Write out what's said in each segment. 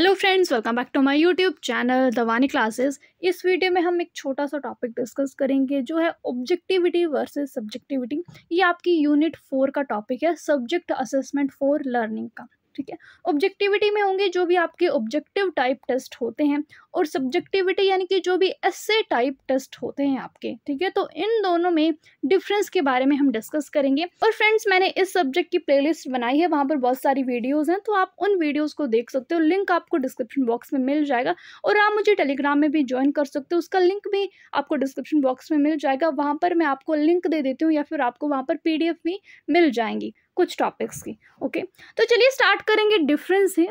hello friends welcome back to my YouTube channel Dawani classes इस video में हम एक छोटा सा टॉपिक डिस्कस करेंगे जो है ऑब्जेक्टिविटी वर्सेस सब्जेक्टिविटी ये आपकी यूनिट फोर का टॉपिक है सब्जेक्ट असेसमेंट फॉर लर्निंग का ठीक है ऑब्जेक्टिविटी में होंगे जो भी आपके ऑब्जेक्टिव टाइप टेस्ट होते हैं और सब्जेक्टिविटी यानी कि जो भी एसए टाइप टेस्ट होते हैं आपके ठीक है तो इन दोनों में डिफरेंस के बारे में हम डिस्कस करेंगे और फ्रेंड्स मैंने इस सब्जेक्ट की प्लेलिस्ट बनाई है वहाँ पर बहुत सारी वीडियोज़ हैं तो आप उन वीडियोज़ को देख सकते हो लिंक आपको डिस्क्रिप्शन बॉक्स में मिल जाएगा और आप मुझे टेलीग्राम में भी ज्वाइन कर सकते हो उसका लिंक भी आपको डिस्क्रिप्शन बॉक्स में मिल जाएगा वहाँ पर मैं आपको लिंक दे देती हूँ या फिर आपको वहाँ पर पी भी मिल जाएंगी कुछ टॉपिक्स की ओके तो चलिए स्टार्ट करेंगे डिफरेंस है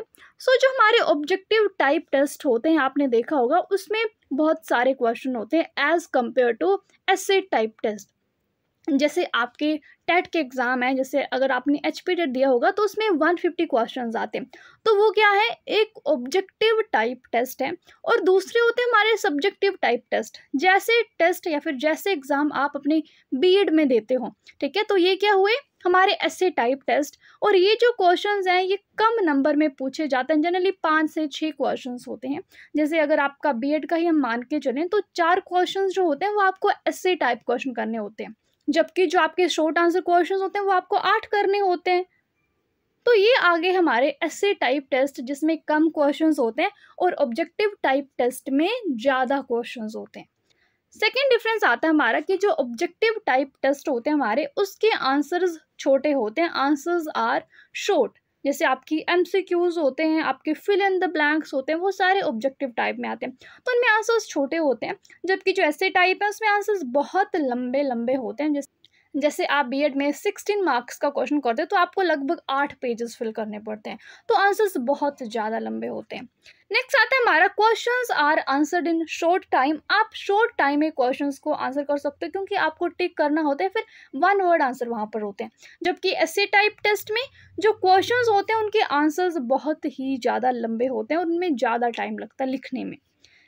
सो जो हमारे ऑब्जेक्टिव टाइप टेस्ट होते हैं आपने देखा होगा उसमें बहुत सारे क्वेश्चन होते हैं as compare to S type test जैसे आपके टेट के एग्ज़ाम हैं जैसे अगर आपने एच पी टेट दिया होगा तो उसमें वन फिफ्टी क्वेश्चन आते हैं तो वो क्या है एक ऑब्जेक्टिव टाइप टेस्ट है और दूसरे होते हैं हमारे सब्जेक्टिव टाइप टेस्ट जैसे टेस्ट या फिर जैसे एग्ज़ाम आप अपने बीएड में देते हो ठीक है तो ये क्या हुए हमारे ऐसे टाइप टेस्ट और ये जो क्वेश्चन हैं ये कम नंबर में पूछे जाते हैं जनरली पाँच से छः क्वेश्चन होते हैं जैसे अगर आपका बी का ही हम मान के चलें तो चार क्वेश्चन जो होते हैं वो आपको ऐसे टाइप क्वेश्चन करने होते हैं जबकि जो आपके शॉर्ट आंसर क्वेश्चन होते हैं वो आपको आठ करने होते हैं तो ये आगे हमारे ऐसे टाइप टेस्ट जिसमें कम क्वेश्चंस होते हैं और ऑब्जेक्टिव टाइप टेस्ट में ज़्यादा क्वेश्चंस होते हैं सेकेंड डिफरेंस आता है हमारा कि जो ऑब्जेक्टिव टाइप टेस्ट होते हैं हमारे उसके आंसर्स छोटे होते हैं आंसर्स आर शॉर्ट जैसे आपकी एम होते हैं आपके फिल इन द ब्लैंक्स होते हैं वो सारे ऑब्जेक्टिव टाइप में आते हैं तो उनमें आंसर्स छोटे होते हैं जबकि जो ऐसे टाइप हैं उसमें आंसर्स बहुत लंबे लंबे होते हैं जैसे जैसे आप एड में सिक्सटीन मार्क्स का क्वेश्चन करते हैं तो आपको लगभग आठ पेजेस फिल करने पड़ते हैं तो आंसर्स बहुत ज़्यादा लंबे होते हैं नेक्स्ट आता है हमारा questions are answered in short time आप शॉर्ट टाइम में क्वेश्चंस को आंसर कर सकते हो क्योंकि आपको टिक करना होता है फिर वन वर्ड आंसर वहाँ पर होते हैं जबकि ऐसे टाइप टेस्ट में जो क्वेश्चंस होते हैं उनके आंसर्स बहुत ही ज़्यादा लंबे होते हैं उनमें ज़्यादा टाइम लगता है लिखने में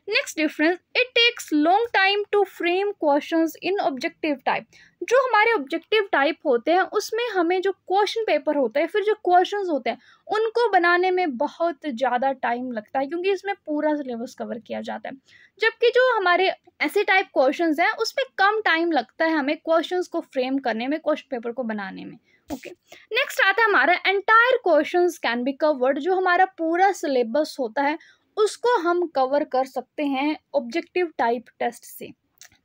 next difference it takes long time to frame question in objective type जो हमारे ऑब्जेक्टिव टाइप होते हैं उसमें हमें जो क्वेश्चन पेपर होता है फिर जो क्वेश्चंस होते हैं उनको बनाने में बहुत ज़्यादा टाइम लगता है क्योंकि इसमें पूरा सिलेबस कवर किया जाता है जबकि जो हमारे ऐसे टाइप क्वेश्चंस हैं उसमें कम टाइम लगता है हमें क्वेश्चंस को फ्रेम करने में क्वेश्चन पेपर को बनाने में ओके नेक्स्ट आता है हमारा entire questions can be covered जो हमारा पूरा सिलेबस होता है उसको हम कवर कर सकते हैं ऑब्जेक्टिव टाइप टेस्ट से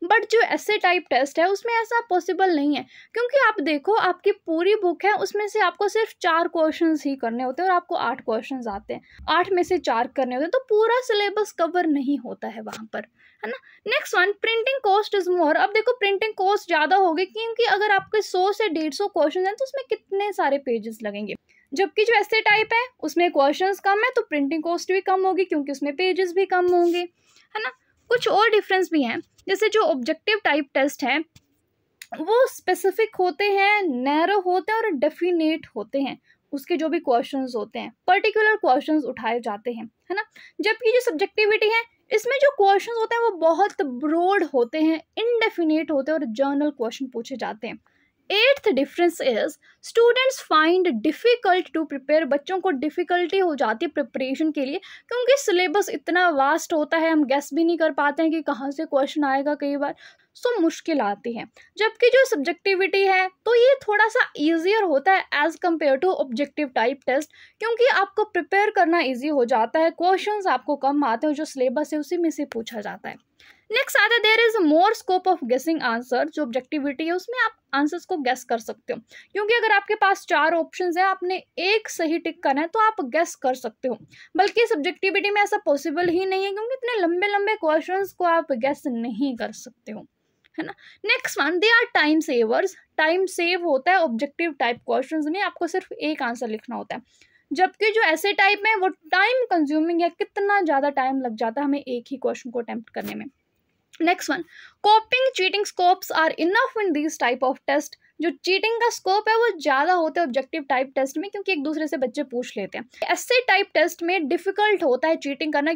बट जो ऐसे टाइप टेस्ट है उसमें ऐसा पॉसिबल नहीं है क्योंकि आप देखो आपकी पूरी बुक है उसमें से आपको सिर्फ चार क्वेश्चन ही करने होते हैं और आपको आठ क्वेश्चन आते हैं आठ में से चार करने होते हैं तो पूरा सिलेबस कवर नहीं होता है वहाँ पर है ना next one printing cost is more अब देखो प्रिंटिंग कॉस्ट ज़्यादा होगी क्योंकि अगर आपके सौ से डेढ़ सौ क्वेश्चन हैं तो उसमें कितने सारे पेजेस लगेंगे जबकि जो ऐसे टाइप है उसमें क्वेश्चंस कम है तो प्रिंटिंग कॉस्ट भी कम होगी क्योंकि उसमें पेजेस भी कम होंगे है ना कुछ और डिफरेंस भी हैं जैसे जो ऑब्जेक्टिव टाइप टेस्ट है वो स्पेसिफिक होते हैं नैरो होते हैं और डेफिनेट होते हैं उसके जो भी क्वेश्चंस होते हैं पर्टिकुलर क्वेश्चंस उठाए जाते हैं है ना जबकि जो सब्जेक्टिविटी है इसमें जो क्वेश्चन होते हैं वो बहुत ब्रोड होते हैं इनडेफिनेट होते हैं और जर्नल क्वेश्चन पूछे जाते हैं eighth difference is students find difficult to prepare बच्चों को डिफ़िकल्टी हो जाती है प्रिपरेशन के लिए क्योंकि सिलेबस इतना वास्ट होता है हम गेस भी नहीं कर पाते हैं कि कहाँ से क्वेश्चन आएगा कई बार सो so, मुश्किल आती है जबकि जो सब्जेक्टिविटी है तो ये थोड़ा सा ईजियर होता है as compare to objective type test क्योंकि आपको प्रिपेयर करना ईजी हो जाता है क्वेश्चन आपको कम आते हैं जो सिलेबस है उसी में से पूछा जाता है नेक्स्ट आता there is more scope of guessing answer जो ऑब्जेक्टिविटी है उसमें आप आंसर्स को गैस कर सकते हो क्योंकि अगर आपके पास चार ऑप्शंस है आपने एक सही टिक करना है तो आप गैस कर सकते हो बल्कि सब्जेक्टिविटी में ऐसा पॉसिबल ही नहीं है क्योंकि इतने लंबे लंबे क्वेश्चन को आप गैस नहीं कर सकते हो है ना next one they are time savers time save होता है ऑब्जेक्टिव टाइप क्वेश्चन में आपको सिर्फ एक आंसर लिखना होता है जबकि जो ऐसे टाइप में वो टाइम कंज्यूमिंग है कितना ज़्यादा टाइम लग जाता है हमें एक ही क्वेश्चन को अटैम्प्ट करने में next one coping cheating scopes are enough in this type of test जो चीटिंग का स्कोप है वो ज़्यादा होता है ऑब्जेक्टिव टाइप टेस्ट में क्योंकि एक दूसरे से बच्चे पूछ लेते हैं ऐसे टाइप टेस्ट में डिफिकल्ट होता है चीटिंग करना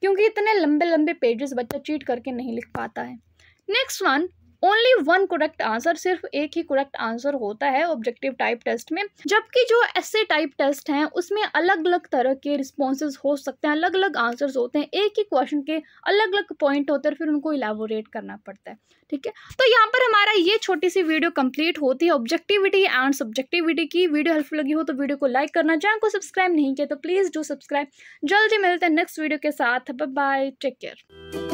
क्योंकि इतने लंबे लंबे पेजेस बच्चा चीट करके नहीं लिख पाता है next one only one correct answer सिर्फ एक ही करेक्ट आंसर होता है ऑब्जेक्टिव टाइप टेस्ट में जबकि जो ऐसे टाइप टेस्ट हैं उसमें अलग अलग तरह के रिस्पॉन्सेज हो सकते हैं अलग अलग आंसर्स होते हैं एक ही क्वेश्चन के अलग अलग पॉइंट होते हैं फिर उनको इलाबोरेट करना पड़ता है ठीक है तो यहाँ पर हमारा ये छोटी सी वीडियो कंप्लीट होती है ऑब्जेक्टिविटी एंड सब्जेक्टिविटी की वीडियो हेल्पफुल लगी हो तो वीडियो को लाइक करना चैनल को सब्सक्राइब नहीं किया तो प्लीज़ डू सब्सक्राइब जल्दी मिलते हैं नेक्स्ट वीडियो के साथ बाय बाय टेक केयर